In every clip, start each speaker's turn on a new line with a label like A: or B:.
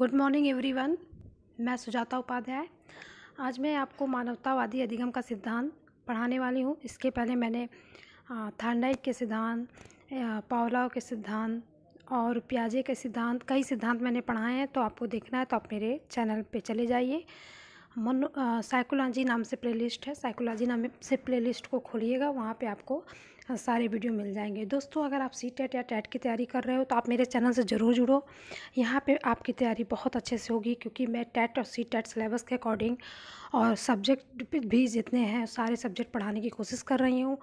A: good morning everyone मैं सुजाता उपाध्याय आज मैं आपको मानवतावादी अधिगम का सिद्धांत पढ़ाने वाली हूँ इसके पहले मैंने थर्नडाइट के सिद्धांत पावलाव के सिद्धांत और प्याजे के सिद्धांत कई सिद्धांत मैंने पढ़ाए हैं तो आपको देखना है तो आप मेरे चैनल पे चले जाइए मनो साइकोलॉजी नाम से प्लेलिस्ट है साइकोलॉजी नाम से प्लेलिस्ट को खोलिएगा वहाँ पे आपको सारे वीडियो मिल जाएंगे दोस्तों अगर आप सी टेट या टेट की तैयारी कर रहे हो तो आप मेरे चैनल से ज़रूर जुड़ो यहाँ पे आपकी तैयारी बहुत अच्छे से होगी क्योंकि मैं टेट और सी टेट सिलेबस के अकॉर्डिंग और सब्जेक्ट भी जितने हैं सारे सब्जेक्ट पढ़ाने की कोशिश कर रही हूँ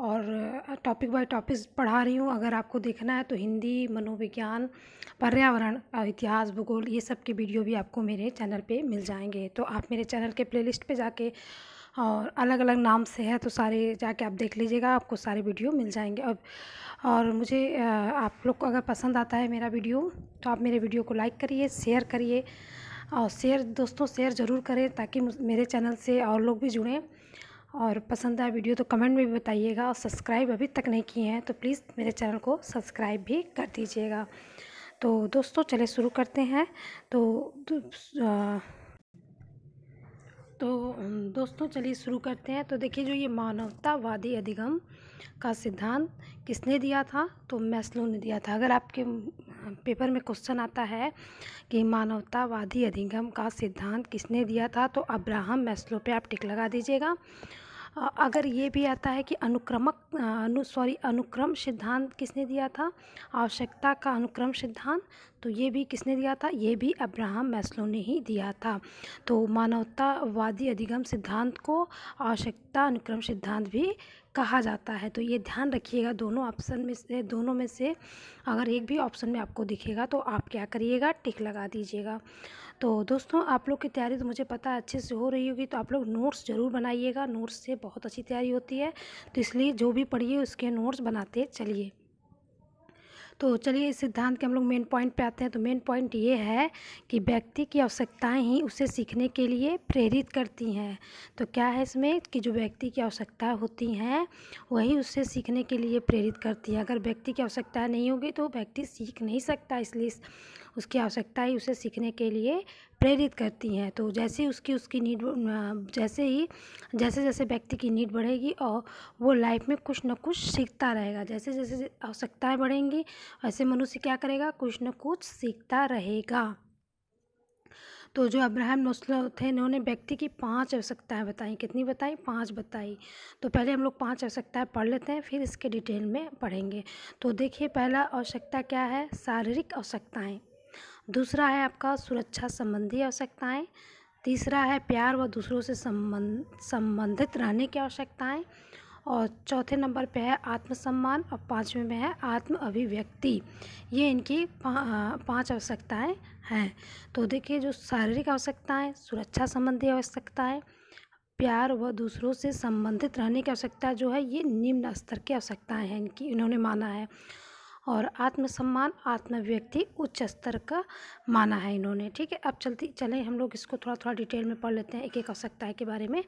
A: और टॉपिक बाय टॉपिक पढ़ा रही हूँ अगर आपको देखना है तो हिंदी मनोविज्ञान पर्यावरण इतिहास भूगोल ये सब के वीडियो भी आपको मेरे चैनल पे मिल जाएंगे तो आप मेरे चैनल के प्लेलिस्ट पे जाके और अलग अलग नाम से है तो सारे जाके आप देख लीजिएगा आपको सारे वीडियो मिल जाएंगे अब और मुझे आप लोग को अगर पसंद आता है मेरा वीडियो तो आप मेरे वीडियो को लाइक करिए शेयर करिए और शेयर दोस्तों शेयर ज़रूर करें ताकि मेरे चैनल से और लोग भी जुड़ें और पसंद आया वीडियो तो कमेंट में भी बताइएगा और सब्सक्राइब अभी तक नहीं किए हैं तो प्लीज़ मेरे चैनल को सब्सक्राइब भी कर दीजिएगा तो दोस्तों चले शुरू करते हैं तो तो दोस्तों चलिए शुरू करते हैं तो देखिए जो ये मानवतावादी अधिगम का सिद्धांत किसने दिया था तो मैस्लो ने दिया था अगर आपके पेपर में क्वेश्चन आता है कि मानवतावादी अधिगम का सिद्धांत किसने दिया था तो अब्राहम मैस्लो पे आप टिक लगा दीजिएगा अगर ये भी आता है कि अनुक्रमक अनु सॉरी अनुक्रम सिद्धांत किसने दिया था आवश्यकता का अनुक्रम सिद्धांत तो ये भी किसने दिया था ये भी अब्राहम मैस्लो ने ही दिया था तो मानवतावादी अधिगम सिद्धांत को आवश्यकता अनुक्रम सिद्धांत भी कहा जाता है तो ये ध्यान रखिएगा दोनों ऑप्शन में से दोनों में से अगर एक भी ऑप्शन में आपको दिखेगा तो आप क्या करिएगा टिक लगा दीजिएगा तो दोस्तों आप लोग की तैयारी तो मुझे पता है अच्छे से हो रही होगी तो आप लोग नोट्स ज़रूर बनाइएगा नोट्स से बहुत अच्छी तैयारी होती है तो इसलिए जो भी पढ़िए उसके नोट्स बनाते चलिए तो चलिए इस सिद्धांत के हम लोग मेन पॉइंट पे आते हैं तो मेन पॉइंट ये है कि व्यक्ति की आवश्यकताएं ही उसे सीखने के लिए प्रेरित करती हैं तो क्या है इसमें कि जो व्यक्ति की आवश्यकता होती हैं वही उसे सीखने के लिए प्रेरित करती है अगर व्यक्ति की आवश्यकता नहीं होगी तो व्यक्ति सीख नहीं सकता इसलिए उसकी आवश्यकता ही उसे सीखने के लिए प्रेरित करती हैं तो जैसे उसकी उसकी नीड जैसे ही जैसे जैसे व्यक्ति की नीड बढ़ेगी और वो लाइफ में कुछ ना कुछ सीखता रहेगा जैसे जैसे आवश्यकताएँ बढ़ेंगी वैसे मनुष्य क्या करेगा कुछ ना कुछ सीखता रहेगा तो जो अब्राहम मुस्लो थे इन्होंने व्यक्ति की पांच आवश्यकताएं बताई कितनी बताई पांच बताई तो पहले हम लोग पांच आवश्यकताएं पढ़ लेते हैं फिर इसके डिटेल में पढ़ेंगे तो देखिए पहला आवश्यकता क्या है शारीरिक आवश्यकताएं दूसरा है आपका सुरक्षा संबंधी आवश्यकताएँ तीसरा है प्यार व दूसरों से संबंध संबंधित रहने की आवश्यकताएँ और चौथे नंबर पे है आत्मसम्मान और पाँचवें में है आत्म अभिव्यक्ति ये इनकी पांच आवश्यकताएं हैं तो देखिए जो शारीरिक आवश्यकताएं सुरक्षा संबंधी आवश्यकताएं प्यार व दूसरों से संबंधित रहने की आवश्यकता जो है ये निम्न स्तर की आवश्यकताएं हैं इनकी इन्होंने माना है और आत्मसम्मान आत्मव्यक्ति उच्च स्तर का माना है इन्होंने ठीक है अब चलती चलें हम लोग इसको थोड़ा थोड़ा डिटेल में पढ़ लेते हैं एक एक आवश्यकता के बारे में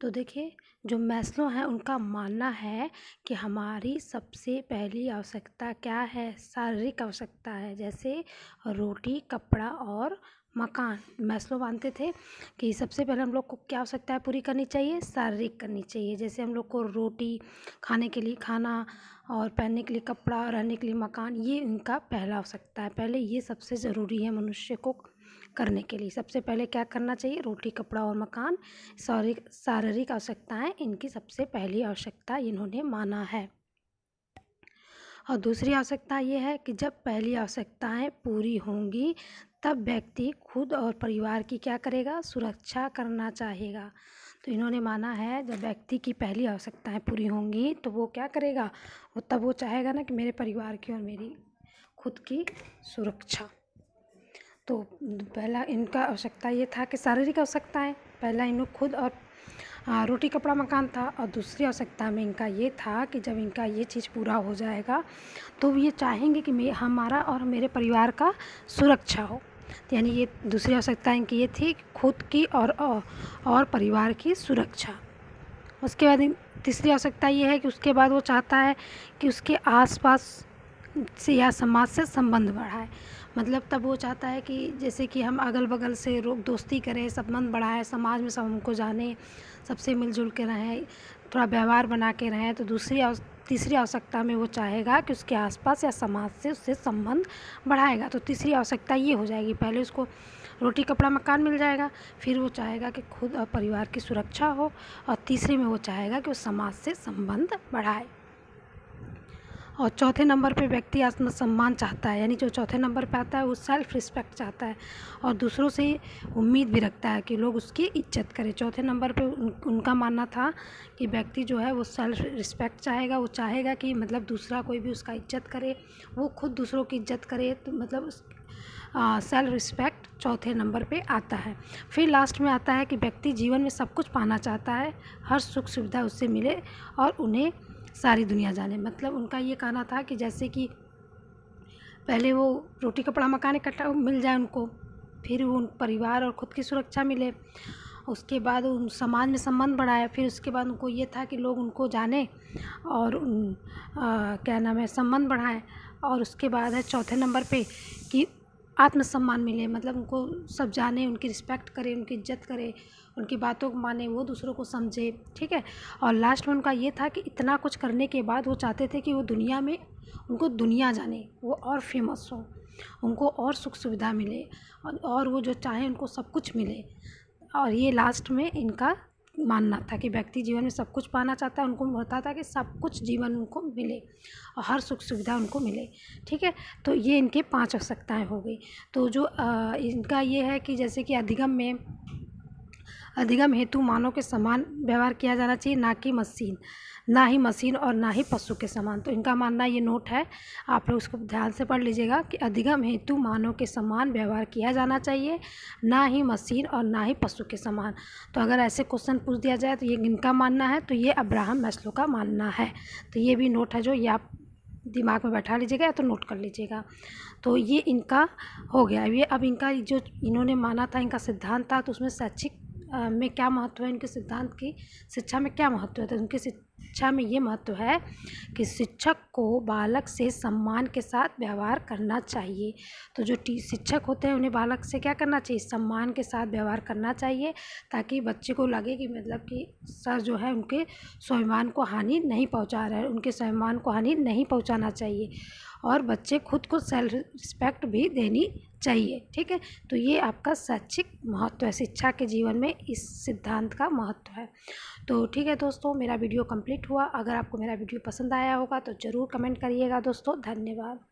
A: तो देखिए जो मैस्लो हैं उनका मानना है कि हमारी सबसे पहली आवश्यकता क्या है शारीरिक आवश्यकता है जैसे रोटी कपड़ा और मकान मैस्लो मानते थे कि सबसे पहले हम लोग को क्या है पूरी करनी चाहिए शारीरिक करनी चाहिए जैसे हम लोग को रोटी खाने के लिए खाना और पहनने के लिए कपड़ा रहने के लिए मकान ये इनका पहला आवश्यकता है पहले ये सबसे ज़रूरी है मनुष्य को करने के लिए सबसे पहले क्या करना चाहिए रोटी कपड़ा और मकान शारीरिक शारीरिक आवश्यकताएँ इनकी सबसे पहली आवश्यकता इन्होंने माना है और दूसरी आवश्यकता ये है कि जब पहली आवश्यकताएं पूरी होंगी तब व्यक्ति खुद और परिवार की क्या करेगा सुरक्षा करना चाहेगा तो इन्होंने माना है जब व्यक्ति की पहली आवश्यकताएँ पूरी होंगी तो वो क्या करेगा वो तब वो चाहेगा ना कि मेरे परिवार की और मेरी खुद की सुरक्षा तो पहला इनका आवश्यकता ये था कि शारीरिक आवश्यकताएँ पहला इन खुद और आ, रोटी कपड़ा मकान था और दूसरी आवश्यकता में इनका ये था कि जब इनका ये चीज़ पूरा हो जाएगा तो ये चाहेंगे कि मे हमारा और मेरे परिवार का सुरक्षा हो यानी ये दूसरी आवश्यकता की ये थी खुद की और और परिवार की सुरक्षा उसके बाद तीसरी आवश्यकता ये है कि उसके बाद वो चाहता है कि उसके आसपास से या समाज से संबंध बढ़ाए मतलब तब वो चाहता है कि जैसे कि हम अगल बगल से रोग दोस्ती करें संबंध बढ़ाएं समाज में सब हमको जाने सबसे मिलजुल के रहें थोड़ा व्यवहार बना के रहें तो दूसरी तीसरी आवश्यकता में वो चाहेगा कि उसके आसपास या समाज से उससे संबंध बढ़ाएगा तो तीसरी आवश्यकता ये हो जाएगी पहले उसको रोटी कपड़ा मकान मिल जाएगा फिर वो चाहेगा कि खुद और परिवार की सुरक्षा हो और तीसरे में वो चाहेगा कि वो समाज से संबंध बढ़ाए और चौथे नंबर पे व्यक्ति आत्मसम्मान चाहता है यानी जो चौथे नंबर पे आता है वो सेल्फ़ रिस्पेक्ट चाहता है और दूसरों से उम्मीद भी रखता है कि लोग उसकी इज्जत करें चौथे नंबर पे उन, उनका मानना था कि व्यक्ति जो है वो सेल्फ़ रिस्पेक्ट चाहेगा वो चाहेगा कि मतलब दूसरा कोई भी उसका इज्जत करे वो खुद दूसरों की इज्जत करे तो मतलब उस सेल्फ रिस्पेक्ट चौथे नंबर पे आता है फिर लास्ट में आता है कि व्यक्ति जीवन में सब कुछ पाना चाहता है हर सुख सुविधा उससे मिले और उन्हें सारी दुनिया जाने मतलब उनका ये कहना था कि जैसे कि पहले वो रोटी कपड़ा मकान इकट्ठा मिल जाए उनको फिर उन परिवार और ख़ुद की सुरक्षा मिले उसके बाद उन समाज में संबंध बढ़ाया फिर उसके बाद उनको ये था कि लोग उनको जाने और उन आ, क्या नाम है संबंध बढ़ाएं और उसके बाद है चौथे नंबर पे कि आत्मसम्मान मिले मतलब उनको सब जाने उनकी रिस्पेक्ट करें उनकी इज्जत करें उनकी बातों को माने वो दूसरों को समझे ठीक है और लास्ट में उनका ये था कि इतना कुछ करने के बाद वो चाहते थे कि वो दुनिया में उनको दुनिया जाने वो और फेमस हो उनको और सुख सुविधा मिले और वो जो चाहें उनको सब कुछ मिले और ये लास्ट में इनका मानना था कि व्यक्ति जीवन में सब कुछ पाना चाहता है उनको होता था कि सब कुछ जीवन उनको मिले और हर सुख सुविधा उनको मिले ठीक है तो ये इनके पांच आवश्यकताएं हो गई तो जो आ, इनका ये है कि जैसे कि अधिगम में अधिगम हेतु मानव के समान व्यवहार किया जाना चाहिए ना कि मशीन ना ही मशीन और ना ही पशु के समान तो इनका मानना ये नोट है आप लोग उसको ध्यान से पढ़ लीजिएगा कि अधिगम हेतु मानव के समान व्यवहार किया जाना चाहिए ना ही मशीन और ना ही पशु के समान तो अगर ऐसे क्वेश्चन पूछ दिया जाए तो ये इनका मानना है तो ये अब्राहम मैस्लो का मानना है तो ये भी नोट है जो ये आप दिमाग में बैठा लीजिएगा या तो नोट कर लीजिएगा तो ये इनका हो गया ये अब इनका जो इन्होंने माना था इनका सिद्धांत था तो उसमें शैक्षिक में क्या महत्व है इनके सिद्धांत की शिक्षा में क्या महत्व है तो उनके शिक्षा में ये महत्व है कि शिक्षक को बालक से सम्मान के साथ व्यवहार करना चाहिए तो जो शिक्षक होते हैं उन्हें बालक से क्या करना चाहिए सम्मान के साथ व्यवहार करना चाहिए ताकि बच्चे को लगे कि मतलब कि सर जो है उनके स्वाभिमान को हानि नहीं पहुँचा रहे उनके स्वाभिमान को हानि नहीं पहुँचाना चाहिए और बच्चे खुद को सेल्फ रिस्पेक्ट भी देनी चाहिए ठीक है तो ये आपका शैक्षिक महत्व है शिक्षा के जीवन में इस सिद्धांत का महत्व है तो ठीक है दोस्तों मेरा वीडियो कंप्लीट हुआ अगर आपको मेरा वीडियो पसंद आया होगा तो ज़रूर कमेंट करिएगा दोस्तों धन्यवाद